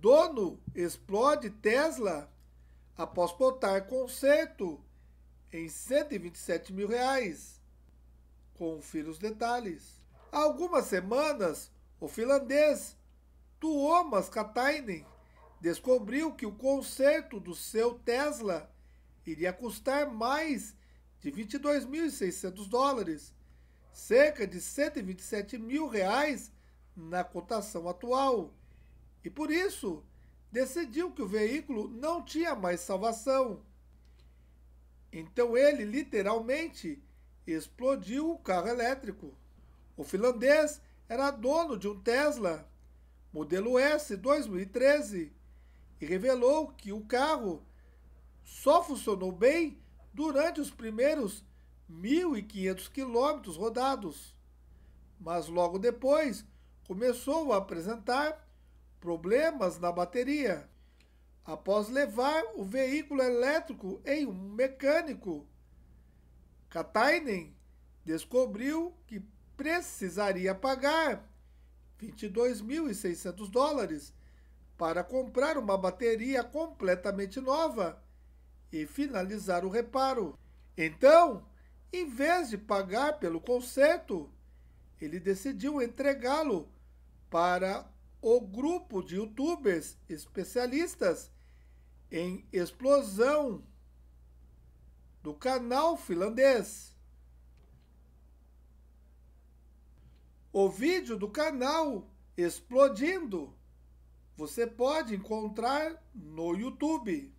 Dono explode Tesla após botar conserto em 127 mil reais. Confira os detalhes. Há algumas semanas, o finlandês Tuomas Katainen descobriu que o conserto do seu Tesla iria custar mais de 22.600 dólares, cerca de 127 mil reais na cotação atual e por isso decidiu que o veículo não tinha mais salvação. Então ele literalmente explodiu o carro elétrico. O finlandês era dono de um Tesla, modelo S 2013, e revelou que o carro só funcionou bem durante os primeiros 1.500 quilômetros rodados. Mas logo depois começou a apresentar problemas na bateria. Após levar o veículo elétrico em um mecânico, Katainen descobriu que precisaria pagar 22.600 dólares para comprar uma bateria completamente nova e finalizar o reparo. Então, em vez de pagar pelo conserto, ele decidiu entregá-lo para o grupo de youtubers especialistas em explosão do canal finlandês. O vídeo do canal Explodindo você pode encontrar no YouTube.